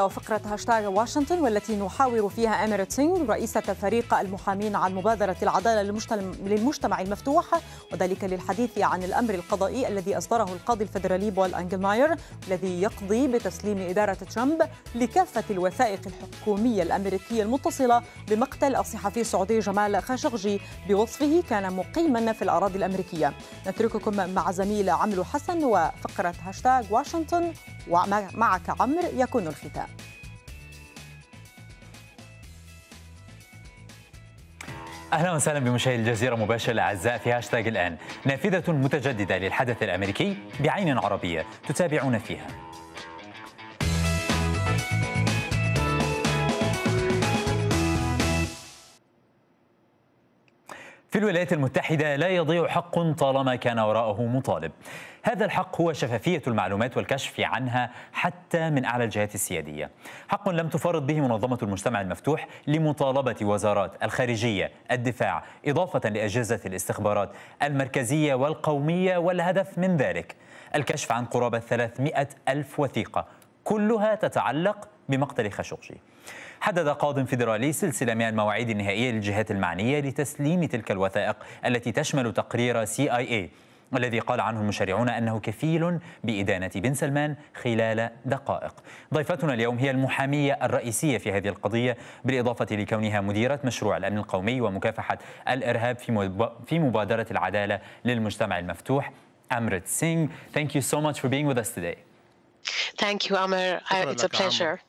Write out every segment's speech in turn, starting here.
وفقرة هاشتاغ واشنطن والتي نحاور فيها أمير سينغ رئيسة فريق المحامين عن مبادرة العدالة للمجتمع المفتوح وذلك للحديث عن الأمر القضائي الذي أصدره القاضي الفدرالي بول أنجلماير الذي يقضي بتسليم إدارة ترامب لكافة الوثائق الحكومية الأمريكية المتصلة بمقتل الصحفي السعودي جمال خاشقجي بوصفه كان مقيما في الأراضي الأمريكية نترككم مع زميل عمرو حسن وفقرة هاشتاغ واشنطن ومعك عمرو يكون الختام اهلا وسهلا بمشاهدي الجزيره مباشره الاعزاء في هاشتاج الان نافذه متجدده للحدث الامريكي بعين عربيه تتابعون فيها في الولايات المتحدة لا يضيع حق طالما كان وراءه مطالب هذا الحق هو شفافية المعلومات والكشف عنها حتى من أعلى الجهات السيادية حق لم تفرض به منظمة المجتمع المفتوح لمطالبة وزارات الخارجية الدفاع إضافة لأجهزة الاستخبارات المركزية والقومية والهدف من ذلك الكشف عن قرابة 300 ألف وثيقة كلها تتعلق بمقتل خاشقجي حدد قاض فيدرالي سلسلة من المواعيد النهائية للجهات المعنية لتسليم تلك الوثائق التي تشمل تقرير سي اي اي الذي قال عنه المشرعون أنه كفيل بإدانة بن سلمان خلال دقائق ضيفتنا اليوم هي المحامية الرئيسية في هذه القضية بالإضافة لكونها مديرة مشروع الأمن القومي ومكافحة الإرهاب في مبادرة العدالة للمجتمع المفتوح أمرت سينغ Thank you so much for being with us today. Thank you, Amr. it's a pleasure.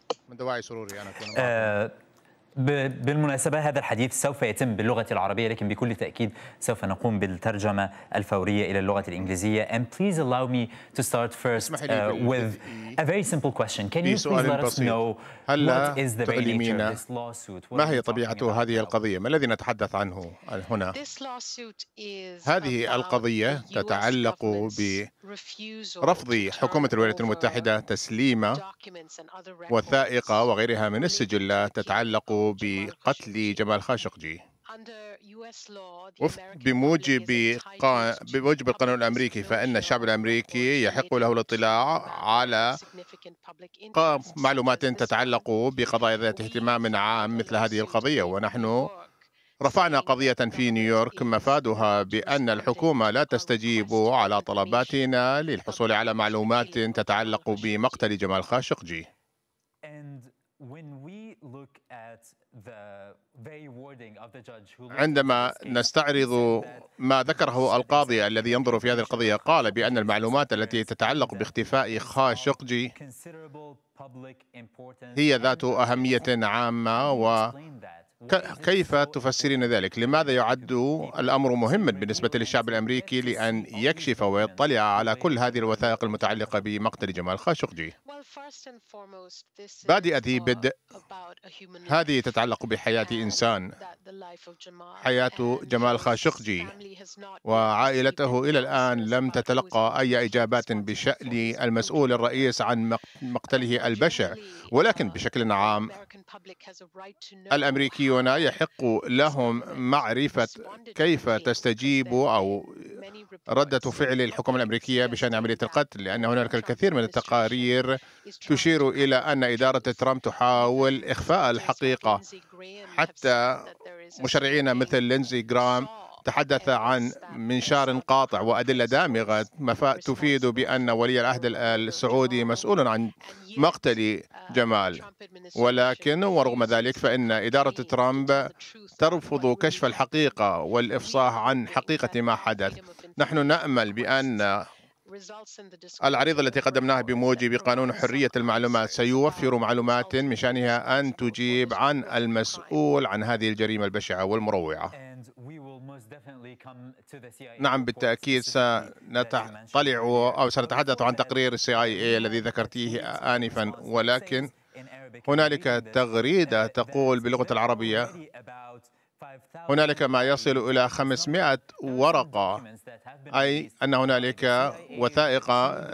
بالمناسبة هذا الحديث سوف يتم باللغة العربية لكن بكل تأكيد سوف نقوم بالترجمة الفورية إلى اللغة الإنجليزية and please allow me to start first uh, with a very simple question can you please let us know what is the very nature of this lawsuit ما هي طبيعة هذه القضية ما الذي نتحدث عنه هنا هذه القضية تتعلق برفض حكومة الولايات المتحدة تسليم وثائق وغيرها من السجلات تتعلق بقتل جمال خاشقجي وفق بموجب قا... بموجب القانون الامريكي فان الشعب الامريكي يحق له الاطلاع على معلومات تتعلق بقضايا ذات اهتمام عام مثل هذه القضيه ونحن رفعنا قضية في نيويورك مفادها بأن الحكومة لا تستجيب على طلباتنا للحصول على معلومات تتعلق بمقتل جمال خاشقجي عندما نستعرض ما ذكره القاضي الذي ينظر في هذه القضية قال بأن المعلومات التي تتعلق باختفاء خاشقجي هي ذات أهمية عامة و كيف تفسرين ذلك؟ لماذا يعد الأمر مهما بالنسبة للشعب الأمريكي لأن يكشف ويطلع على كل هذه الوثائق المتعلقة بمقتل جمال خاشقجي؟ بادئة بدء هذه تتعلق بحياة إنسان حياة جمال خاشقجي وعائلته إلى الآن لم تتلقى أي إجابات بشأن المسؤول الرئيس عن مقتله البشع ولكن um, بشكل عام الأمريكي الصهاينة يحق لهم معرفة كيف تستجيب أو ردة فعل الحكومة الأمريكية بشأن عملية القتل لأن هناك الكثير من التقارير تشير إلى أن إدارة ترامب تحاول إخفاء الحقيقة حتى مشرعين مثل لينزي جرام تحدث إيه، عن منشار إيه، قاطع وأدلة دامغة تفيد بأن ولي العهد السعودي مسؤول عن مقتل آه، جمال ولكن ورغم ذلك فإن إدارة ترامب ترفض كشف الحقيقة والإفصاح عن حقيقة ما حدث نحن نأمل بأن العريضة التي قدمناها بموجب قانون حرية المعلومات سيوفر معلومات من شأنها أن تجيب عن المسؤول عن هذه الجريمة البشعة والمروعة نعم بالتأكيد سنطلع أو سنتحدث عن تقرير السي آي اي الذي ذكرتيه آنفا ولكن هنالك تغريدة uh, تقول باللغة العربية هنالك ما يصل إلى 500 ورقة أي أن هنالك وثائق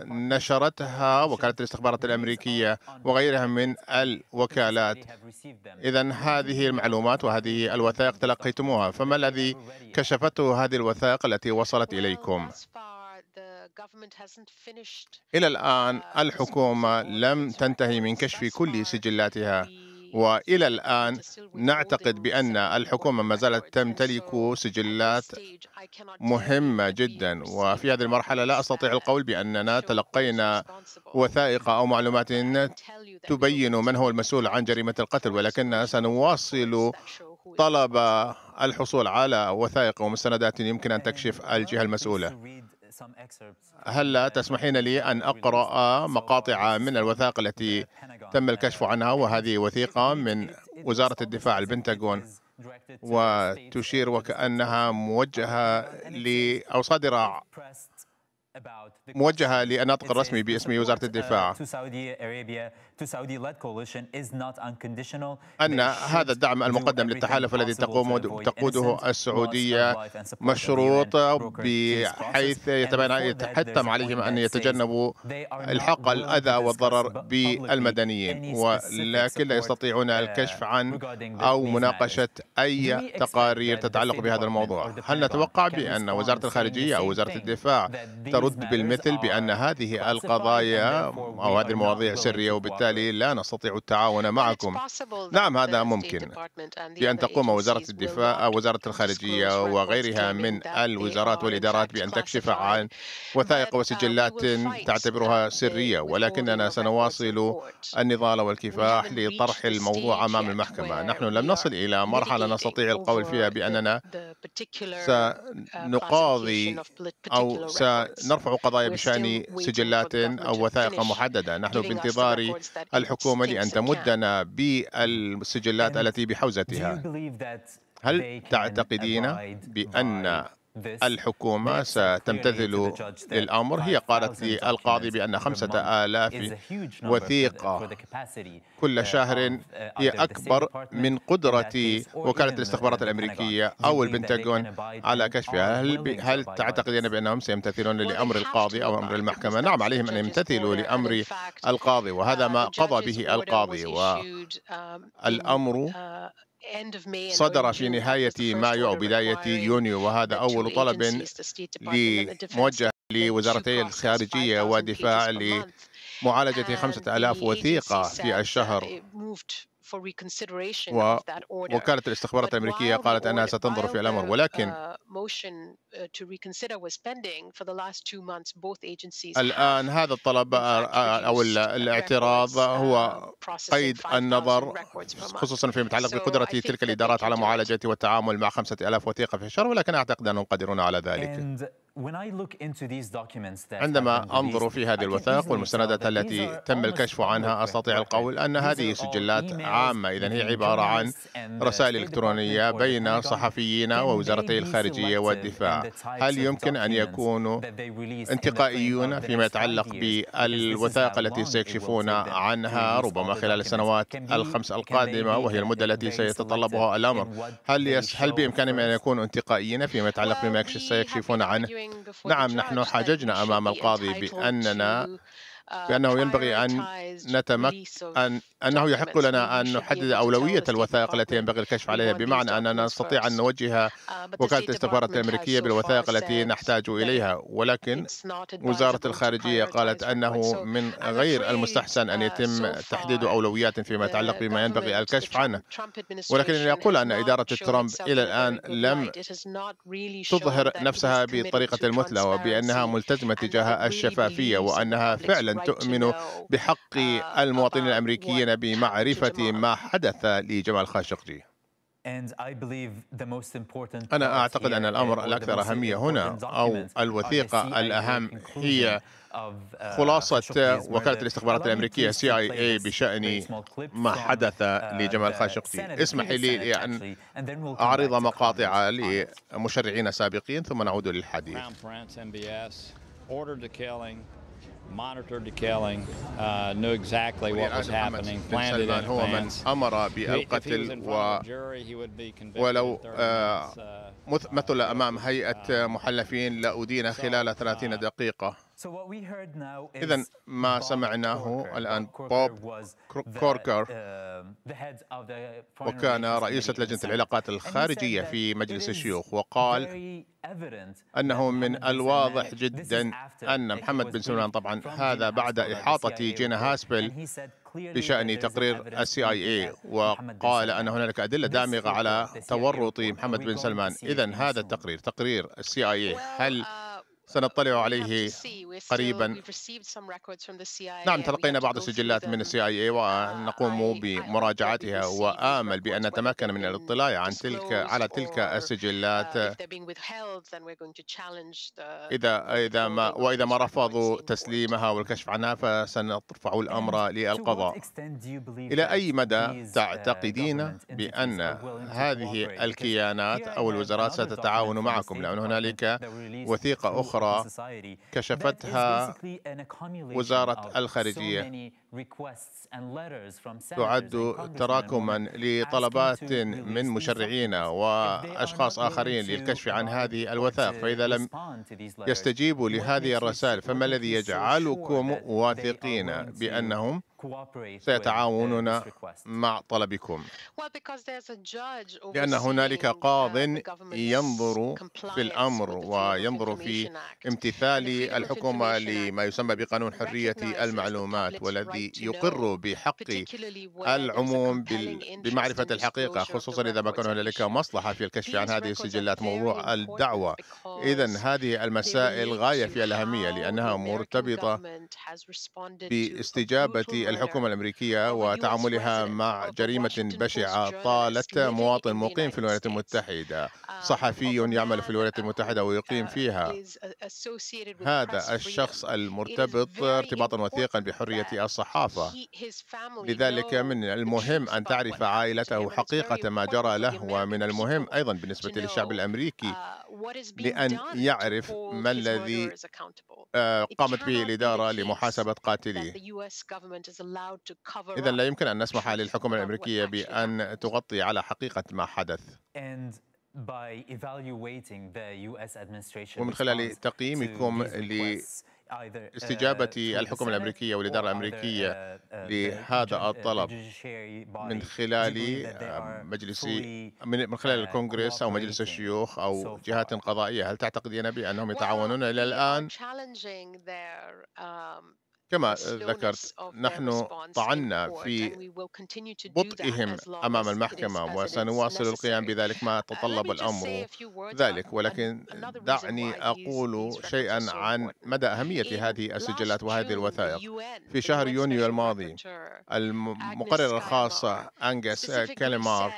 نشرتها وكالة الاستخبارات الأمريكية وغيرها من الوكالات إذا هذه المعلومات وهذه الوثائق تلقيتموها فما الذي كشفته هذه الوثائق التي وصلت إليكم؟ إلى الآن الحكومة لم تنتهي من كشف كل سجلاتها والى الان نعتقد بان الحكومه ما زالت تمتلك سجلات مهمه جدا وفي هذه المرحله لا استطيع القول باننا تلقينا وثائق او معلومات تبين من هو المسؤول عن جريمه القتل ولكننا سنواصل طلب الحصول على وثائق ومستندات يمكن ان تكشف الجهه المسؤوله هلا تسمحين لي أن أقرأ مقاطع من الوثائق التي تم الكشف عنها وهذه وثيقة من وزارة الدفاع البنتاغون وتشير وكأنها موجهة ل أو صادرة موجهة للناطق الرسمي باسم وزارة الدفاع أن هذا الدعم المقدم للتحالف الذي تقوم تقوده السعودية مشروط بحيث يتبين يتحتم عليهم أن يتجنبوا الحق الأذى والضرر بالمدنيين ولكن لا يستطيعون uh, الكشف عن أو مناقشة أي تقارير تتعلق بهذا الموضوع هل نتوقع بأن وزارة الخارجية أو وزارة الدفاع ترد بالمثل بأن هذه القضايا أو هذه المواضيع سرية وبالتالي وبالتالي لا نستطيع التعاون معكم نعم هذا ممكن بأن تقوم وزارة الدفاع وزارة الخارجية وغيرها من الوزارات والإدارات بأن تكشف عن وثائق uh, وسجلات تعتبرها سرية ولكننا سنواصل النضال والكفاح لطرح الموضوع أمام المحكمة نحن لم نصل إلى مرحلة نستطيع القول فيها بأننا سنقاضي uh, أو سنرفع قضايا بشأن سجلات أو وثائق محددة نحن بانتظار الحكومة لأن تمدنا بالسجلات التي بحوزتها هل تعتقدين بأن الحكومة ستمتثل للأمر هي قالت للقاضي بأن خمسة آلاف وثيقة كل uh, شهر uh, هي أكبر من قدرة وكالة الاستخبارات الأمريكية أو البنتاغون على كشفها هل, هل تعتقدين بأنهم سيمتثلون لأمر القاضي أو أمر المحكمة؟ نعم عليهم أن يمتثلوا لأمر القاضي وهذا uh, ما قضى به القاضي والأمر صدر في نهاية مايو أو بداية يونيو وهذا أول طلب موجه لوزارتي الخارجية ودفاع لمعالجة 5000 وثيقة في الشهر وكالة الاستخبارات الأمريكية قالت أنها ستنظر في الأمر ولكن الآن هذا الطلب آه، آه، أو الاعتراض هو uh, قيد النظر خصوصا فيما يتعلق بقدرة تلك الإدارات على معالجة والتعامل مع 5000 وثيقة في الشهر ولكن أعتقد أنهم قادرون على ذلك عندما أنظر في هذه الوثائق والمستندات التي تم الكشف عنها أستطيع القول أن هذه سجلات عامة إذا هي عبارة عن رسائل إلكترونية بين صحفيين ووزارتي الخارجية والدفاع هل يمكن أن يكونوا انتقائيون فيما يتعلق بالوثائق التي سيكشفون عنها ربما خلال السنوات الخمس القادمة وهي المدة التي سيتطلبها الأمر هل, هل بإمكانهم أن يكونوا انتقائيين فيما يتعلق بما سيكشفون عنه نعم نحن حججنا أمام القاضي بأننا بأنه uh, ينبغي أن نتمك أن أنه يحق لنا أن نحدد أولوية الوثائق التي ينبغي الكشف عليها بمعنى أننا نستطيع أن نوجه uh, وكالة الاستخبارات الأمريكية بالوثائق التي نحتاج إليها ولكن وزارة الخارجية قالت أنه من غير المستحسن أن uh, يتم تحديد أولويات فيما يتعلق بما ينبغي الكشف عنه ولكنني أقول أن إدارة ترامب إلى الآن لم تظهر نفسها بطريقة المثلى وبأنها ملتزمة تجاه الشفافية وأنها فعلا أن تؤمن بحق uh, المواطنين الأمريكيين بمعرفة ما حدث لجمال خاشقجي أنا أعتقد أن الأمر الأكثر أهمية هنا أو الوثيقة الأهم هي uh, خلاصة وكالة الاستخبارات الأمريكية CIA بشأن ما حدث uh, لجمال خاشقجي اسمحي لي أن أعرض مقاطع لمشرعين سابقين ثم نعود للحديث monitored the killing, uh, knew exactly what was happening, planned it in هو من أمر بالقتل و ولو مثل أمام هيئة محلفين لأدين خلال 30 دقيقة إذا ما سمعناه الآن بوب كوركر uh, um, وكان رئيسة لجنة العلاقات الخارجية في مجلس الشيوخ وقال أنه من الواضح جدا أن محمد بن سلمان طبعا هذا بعد إحاطة جينا هاسبل بشأن تقرير السي اي اي وقال أن هنالك أدلة دامغة على تورط محمد بن سلمان إذا هذا التقرير تقرير السي اي اي هل uh, سنطلع عليه قريبا نعم تلقينا بعض السجلات من السي اي اي uh, ونقوم بمراجعتها وامل بان نتمكن من الاطلاع عن تلك على تلك uh, السجلات اذا اذا ما واذا ما رفضوا تسليمها والكشف عنها فسنرفع الامر للقضاء الى اي مدى uh, تعتقدين بان هذه الكيانات او الوزارات ستتعاون معكم لان هنالك وثيقه اخرى كشفتها وزارة الخارجية تعد تراكما لطلبات من مشرعين واشخاص اخرين للكشف عن هذه الوثائق فاذا لم يستجيبوا لهذه الرسائل فما الذي يجعلكم واثقين بانهم سيتعاونون مع طلبكم لأن هنالك قاض ينظر في الأمر وينظر في امتثال الحكومة لما يسمى بقانون حرية المعلومات والذي يقر بحق العموم بمعرفة الحقيقة خصوصا إذا ما كان هنالك مصلحة في الكشف عن هذه السجلات موضوع الدعوة إذا هذه المسائل غاية في الأهمية لأنها مرتبطة باستجابة الحكومة الأمريكية وتعاملها مع جريمة بشعة طالت مواطن مقيم في الولايات المتحدة آه، صحفي يعمل في الولايات آه، المتحدة ويقيم آه، فيها هذا الشخص المرتبط ارتباطا وثيقا بحرية الصحافة لذلك من المهم أن تعرف عائلته حقيقة ما جرى له ومن المهم أيضا بالنسبة للشعب الأمريكي لأن يعرف ما الذي آه، قامت به الإدارة لمحاسبة قاتليه إذا لا يمكن أن نسمح للحكومة الأمريكية بأن تغطي على حقيقة ما حدث ومن خلال تقييمكم ل Uh, استجابة الحكومة الأمريكية والإدارة الأمريكية uh, لهذا الطلب uh, من خلال مجلس من خلال الكونغرس أو مجلس الشيوخ أو جهات قضائية هل تعتقدين بأنهم يتعاونون إلى الآن كما ذكرت نحن طعنا في بطئهم أمام المحكمة وسنواصل القيام بذلك ما uh, تطلب الأمر ذلك ولكن دعني أقول شيئا عن مدى أهمية هذه السجلات وهذه الوثائق في شهر يونيو الماضي المقرر الخاص أنجس كاليمار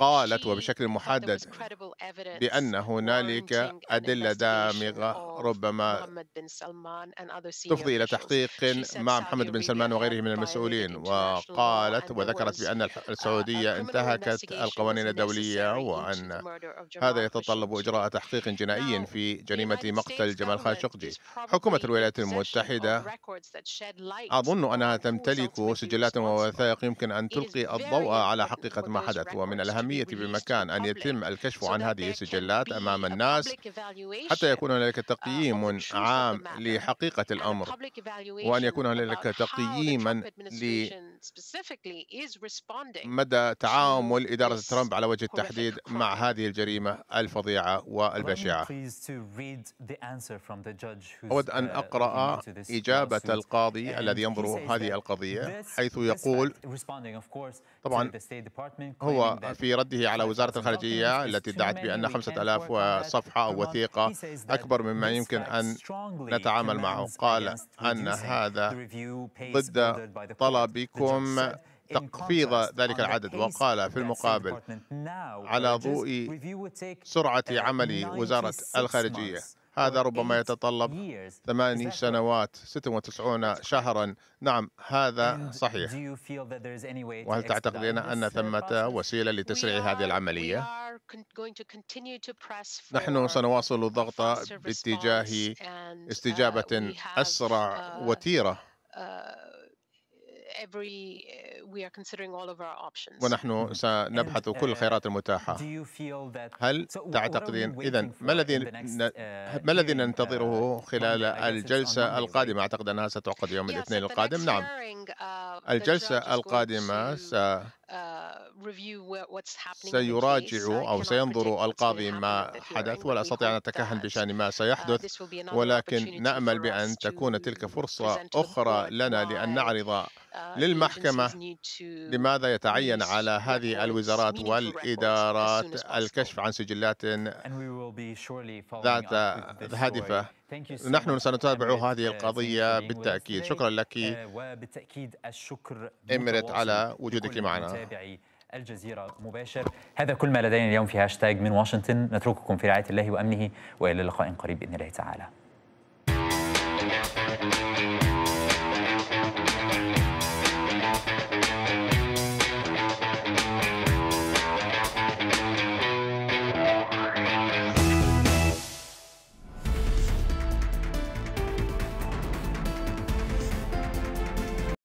قالت وبشكل محدد بأن هنالك أدلة دامغة ربما تفضي إلى تحقيق مع محمد بن سلمان وغيره من المسؤولين وقالت وذكرت بأن uh, السعودية انتهكت القوانين الدولية وأن هذا يتطلب إجراء تحقيق جنائي في جريمة مقتل جمال خاشقجي حكومة الولايات المتحدة أظن أنها تمتلك سجلات ووثائق يمكن أن تلقي الضوء على حقيقة ما حدث ومن الأهمية بمكان أن يتم الكشف عن هذه السجلات أمام الناس حتى يكون هنالك uh, تقييم عام لحقيقة الأمر وأن يكون هنالك تقييما لمدى تعامل إدارة ترامب على وجه التحديد مع هذه الجريمة الفظيعة والبشعة أود أن uh, أقرأ إجابة القاضي الذي ينظر هذه القضية حيث يقول طبعا هو في رده على وزارة الخارجية التي ادعت بأن 5000 صفحة أو وثيقة أكبر مما يمكن أن نتعامل معه قال أن هذا ضد طلبكم تخفيض ذلك العدد وقال في المقابل على ضوء سرعة عمل وزارة الخارجية هذا ربما يتطلب ثماني سنوات 96 شهرا نعم هذا صحيح وهل تعتقدين أن uh, ثمة وسيلة لتسريع هذه العملية؟ نحن سنواصل الضغط باتجاه uh, استجابة أسرع uh, وتيرة Uh, ونحن mm-hmm. سنبحث كل uh, الخيارات المتاحة هل تعتقدين إذا ما الذي uh, ما الذي ننتظره خلال الجلسة القادمة أعتقد أنها ستعقد يوم الاثنين القادم نعم الجلسة القادمة س سيراجع أو سينظر القاضي ما حدث ولا أستطيع أن أتكهن بشأن ما سيحدث ولكن نأمل بأن تكون تلك فرصة أخرى لنا لأن نعرض Uh, للمحكمة لماذا يتعين على هذه الوزارات والإدارات الكشف عن سجلات ذات هادفة نحن سنتابع هذه uh, القضية بالتأكيد شكرا لك uh, وبالتأكيد الشكر إمرت على وجودك معنا الجزيرة مباشر هذا كل ما لدينا اليوم في هاشتاج من واشنطن نترككم في رعاية الله وأمنه وإلى لقاء قريب بإذن الله تعالى